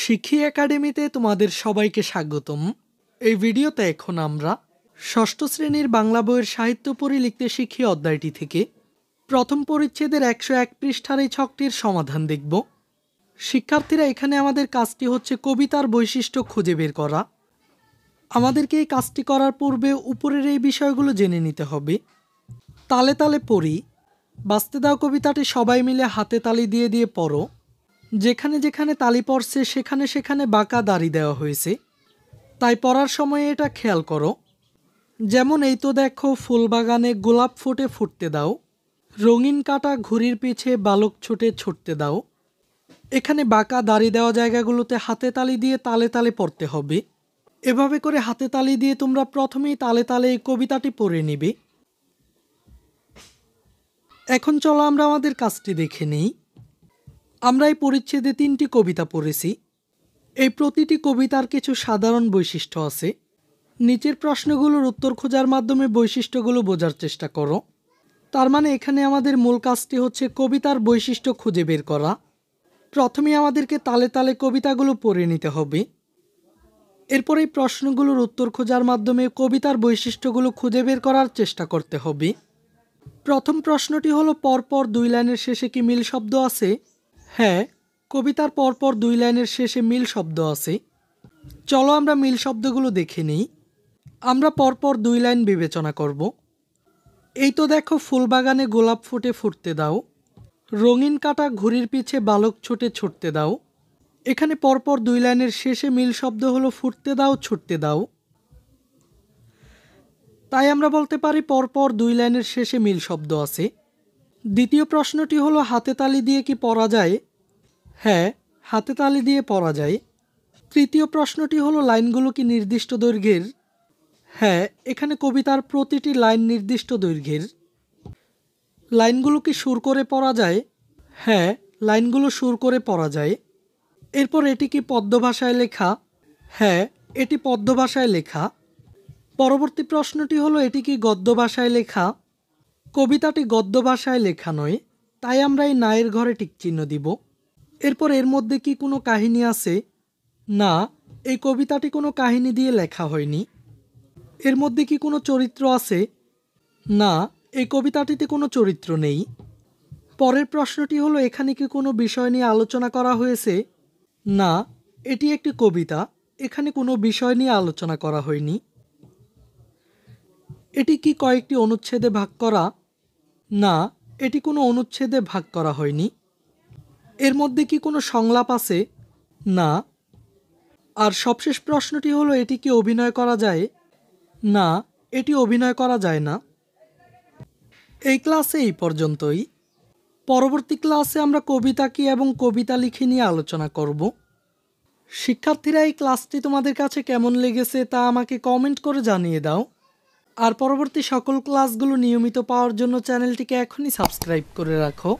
শিখি একাডেমিতে তোমাদের সবাইকে স্বাগতম এই ভিডিওতে এখন আমরা ষষ্ঠ শ্রেণীর বাংলা বইয়ের সাহিত্য পড়ি লিখতে শিখি অধ্যায়টি থেকে প্রথম পরিচ্ছেদের একশো এক পৃষ্ঠার এই ছকটির সমাধান দেখব শিক্ষার্থীরা এখানে আমাদের কাজটি হচ্ছে কবিতার বৈশিষ্ট্য খুঁজে বের করা আমাদেরকে এই কাজটি করার পূর্বে উপরের এই বিষয়গুলো জেনে নিতে হবে তালে তালে পড়ি বাঁচতে দাও কবিতাটি সবাই মিলে হাতে তালি দিয়ে দিয়ে পড়ো যেখানে যেখানে তালি পড়ছে সেখানে সেখানে বাঁকা দাড়ি দেওয়া হয়েছে তাই পড়ার সময়ে এটা খেয়াল করো যেমন এই তো দেখো ফুলবাগানে গোলাপ ফুটে ফুটতে দাও রঙিন কাটা ঘুড়ির পিছে বালক ছুটে ছুটতে দাও এখানে বাঁকা দাড়ি দেওয়া জায়গাগুলোতে হাতে তালি দিয়ে তালে তালে পড়তে হবে এভাবে করে হাতে তালি দিয়ে তোমরা প্রথমেই তালে তালে এই কবিতাটি পড়ে নিবে এখন চলো আমরা আমাদের কাজটি দেখে নিই আমরা এই পরিচ্ছেদে তিনটি কবিতা পড়েছি এই প্রতিটি কবিতার কিছু সাধারণ বৈশিষ্ট্য আছে নিচের প্রশ্নগুলোর উত্তর খোঁজার মাধ্যমে বৈশিষ্ট্যগুলো বোঝার চেষ্টা করো তার মানে এখানে আমাদের মূল কাজটি হচ্ছে কবিতার বৈশিষ্ট্য খুঁজে বের করা প্রথমে আমাদেরকে তালে তালে কবিতাগুলো পড়ে নিতে হবে এরপর এই প্রশ্নগুলোর উত্তর খোঁজার মাধ্যমে কবিতার বৈশিষ্ট্যগুলো খুঁজে বের করার চেষ্টা করতে হবে প্রথম প্রশ্নটি হলো পরপর দুই লাইনের শেষে কি মিল শব্দ আছে হ্যাঁ কবিতার পরপর দুই লাইনের শেষে মিল শব্দ আছে চলো আমরা মিল শব্দগুলো দেখে নিই আমরা পরপর দুই লাইন বিবেচনা করব এই তো দেখো ফুলবাগানে গোলাপ ফুটে ফুটতে দাও রঙিন কাটা ঘুড়ির পিছে বালক ছুটে ছুটতে দাও এখানে পরপর দুই লাইনের শেষে মিল শব্দ হলো ফুটতে দাও ছুটতে দাও তাই আমরা বলতে পারি পরপর দুই লাইনের শেষে মিল শব্দ আছে দ্বিতীয় প্রশ্নটি হলো হাতে তালি দিয়ে কি পড়া যায় হ্যাঁ হাতে তালি দিয়ে পড়া যায় তৃতীয় প্রশ্নটি হলো লাইনগুলো কি নির্দিষ্ট দৈর্ঘ্যের হ্যাঁ এখানে কবিতার প্রতিটি লাইন নির্দিষ্ট দৈর্ঘ্যের লাইনগুলো কি সুর করে পড়া যায় হ্যাঁ লাইনগুলো সুর করে পড়া যায় এরপর এটি কি পদ্ম ভাষায় লেখা হ্যাঁ এটি পদ্ম ভাষায় লেখা পরবর্তী প্রশ্নটি হলো এটি কি গদ্য ভাষায় লেখা কবিতাটি গদ্য ভাষায় লেখা নয় তাই আমরা এই নায়ের ঘরে টিকচিহ্ন দিব এরপর এর মধ্যে কি কোনো কাহিনী আছে না এই কবিতাটি কোনো কাহিনী দিয়ে লেখা হয়নি এর মধ্যে কি কোনো চরিত্র আছে না এই কবিতাটিতে কোনো চরিত্র নেই পরের প্রশ্নটি হলো এখানে কি কোনো বিষয় নিয়ে আলোচনা করা হয়েছে না এটি একটি কবিতা এখানে কোনো বিষয় নিয়ে আলোচনা করা হয়নি এটি কি কয়েকটি অনুচ্ছেদে ভাগ করা না এটি কোনো অনুচ্ছেদে ভাগ করা হয়নি এর মধ্যে কি কোনো সংলাপ আছে না আর সবশেষ প্রশ্নটি হলো এটি কি অভিনয় করা যায় না এটি অভিনয় করা যায় না এই ক্লাসে এই পর্যন্তই পরবর্তী ক্লাসে আমরা কবিতাকে এবং কবিতা লিখে নিয়ে আলোচনা করব শিক্ষার্থীরা এই ক্লাসটি তোমাদের কাছে কেমন লেগেছে তা আমাকে কমেন্ট করে জানিয়ে দাও আর পরবর্তী সকল ক্লাসগুলো নিয়মিত পাওয়ার জন্য চ্যানেলটিকে এখনই সাবস্ক্রাইব করে রাখো